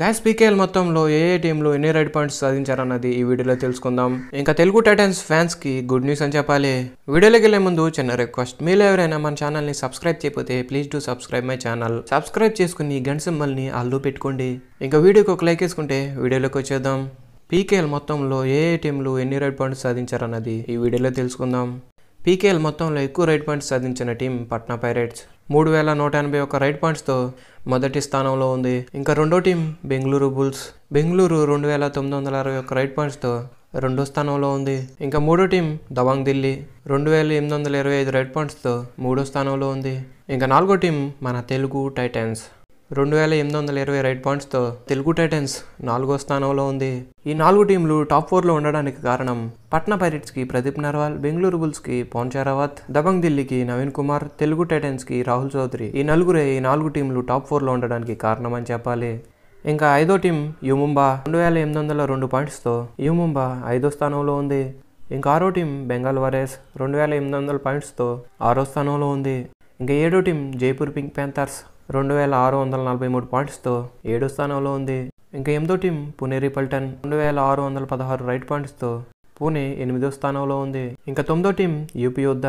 gas PKL మొత్తంలో ఏ ఏ టీంలు ఎన్ని రైడ్ పాయింట్స్ సాధించారన్నది ఈ వీడియోలో తెలుసుకుందాం ఇంకా తెలుగు టైటన్స్ ఫ్యాన్స్ కి గుడ్ న్యూస్ అని చెప్పాలి వీడియోలోకి వెళ్ళే ముందు చిన్న రిక్వెస్ట్ మీరు ఎవరైనా మన ఛానల్ ని సబ్స్క్రైబ్ చేయకపోతే please do subscribe my channel subscribe చేసుకుని గన్ సింబల్ ని అల్లు పెట్టుకోండి ఇంకా వీడియోకి ఒక లైక్ వేసుకుంటే వీడియోలోకి వచ్చేద్దాం పీకేఎల్ మొత్తంలో ఏ ఏ టీంలు ఎన్ని రైడ్ పాయింట్స్ సాధించారన్నది ఈ వీడియోలో తెలుసుకుందాం పీకేఎల్ మొత్తంలో ఎక్కువ రైడ్ పాయింట్స్ సాధించిన టీం పట్నా పైరేట్స్ మూడు వేల నూట ఎనభై ఒక రైట్ పాయింట్స్తో మొదటి స్థానంలో ఉంది ఇంకా రెండో టీం బెంగళూరు బుల్స్ బెంగళూరు రెండు వేల తొమ్మిది వందల అరవై ఒక రైట్ పాయింట్స్తో రెండో స్థానంలో ఉంది ఇంకా మూడో టీం దవాంగ్ ఢిల్లీ రెండు వేల ఎనిమిది వందల ఇరవై ఐదు రైట్ పాయింట్స్తో మూడో స్థానంలో ఉంది ఇంకా నాలుగో టీం మన తెలుగు టైటన్స్ రెండు వేల ఎనిమిది వందల ఇరవై రైట్ పాయింట్స్తో తెలుగు టైటన్స్ నాలుగో స్థానంలో ఉంది ఈ నాలుగు టీంలు టాప్ ఫోర్లో ఉండడానికి కారణం పట్నా పైరెట్స్కి ప్రదీప్ నర్వాల్ బెంగళూరు బుల్స్కి పవన్ రావత్ దబంగ్ ఢిల్లీకి నవీన్ కుమార్ తెలుగు టైటన్స్కి రాహుల్ చౌదరి ఈ నలుగురే ఈ నాలుగు టీంలు టాప్ ఫోర్లో ఉండడానికి కారణం అని చెప్పాలి ఇంకా ఐదో టీం యుముంబా రెండు వేల ఎనిమిది వందల రెండు పాయింట్స్తో యుముంబా ఐదో స్థానంలో ఉంది ఇంకా ఆరో టీం బెంగాల్ వారియర్స్ రెండు వేల ఎనిమిది వందల పాయింట్స్తో ఆరో స్థానంలో ఉంది ఇంకా ఏడో టీం జైపూర్ పింక్ ప్యాంథర్స్ రెండు వేల ఆరు వందల నలభై మూడు పాయింట్స్తో ఏడో స్థానంలో ఉంది ఇంకా ఎనిమిదో టీం పుణే పల్టన్ రెండు వేల ఆరు వందల పదహారు రైట్ పాయింట్స్తో పూణే ఎనిమిదో స్థానంలో ఉంది ఇంకా తొమ్మిదో టీం యూపీ వద్ద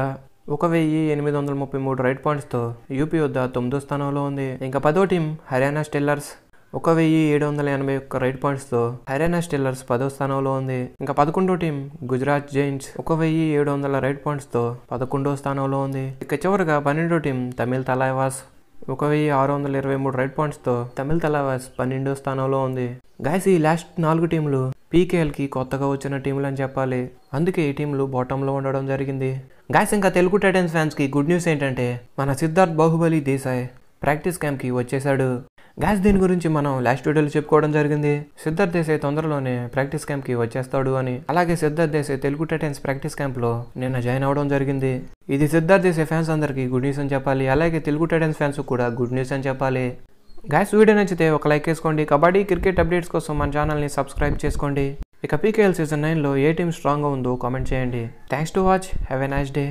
ఒక వెయ్యి ఎనిమిది వందల ముప్పై మూడు రైట్ పాయింట్స్తో యూపీ వద్ద తొమ్మిదో స్థానంలో ఉంది ఇంకా పదో టీం హర్యానా స్టెల్లర్స్ ఒక వెయ్యి ఏడు వందల ఎనభై ఒక్క రైట్ పాయింట్స్తో హర్యానా స్టెల్లర్స్ పదో స్థానంలో ఉంది ఇంకా పదకొండో టీం గుజరాత్ జైన్స్ ఒక వెయ్యి ఏడు వందల రైట్ పాయింట్స్తో పదకొండో స్థానంలో ఉంది ఇక చివరిగా పన్నెండో టీం తమిళ తలాయవాస్ ఒక వెయ్యి ఆరు వందల ఇరవై మూడు రైట్ పాయింట్స్తో తమిళ తలవాస్ పన్నెండో స్థానంలో ఉంది గాయస్ ఈ లాస్ట్ నాలుగు టీంలు పీకేఎల్కి కొత్తగా వచ్చిన టీంలు అని చెప్పాలి అందుకే ఈ టీంలు బాటంలో ఉండడం జరిగింది గాయస్ ఇంకా తెలుగు టైటన్స్ ఫ్యాన్స్కి గుడ్ న్యూస్ ఏంటంటే మన సిద్ధార్థ్ బాహుబలి దేశాయ్ ప్రాక్టీస్ క్యాంప్కి వచ్చేశాడు గ్యాస్ దీని గురించి మనం లాస్ట్ వీడియోలో చెప్పుకోవడం జరిగింది సిద్ధార్థ్ దేశాయ్ తొందరలోనే ప్రాక్టీస్ క్యాంప్కి వచ్చేస్తాడు అని అలాగే సిద్ధార్థ్ దేశాయ్ తెలుగు టైటన్స్ ప్రాక్టీస్ క్యాంప్లో నిన్న జాయిన్ అవడం జరిగింది ఇది సిద్ధార్థ్ దేశాయ్ ఫ్యాన్స్ అందరికీ గుడ్ న్యూస్ అని చెప్పాలి అలాగే తెలుగు టైటన్స్ ఫ్యాన్స్ కూడా గుడ్ న్యూస్ అని చెప్పాలి గ్యాస్ వీడియో నచ్చితే ఒక లైక్ వేసుకోండి కబడ్డీ క్రికెట్ అప్డేట్స్ కోసం మన ఛానల్ని సబ్స్క్రైబ్ చేసుకోండి ఇక పీకేఎల్ సీజన్ నైన్లో ఏ టీం స్ట్రాంగ్గా ఉందో కామెంట్ చేయండి thanks to watch have a nice day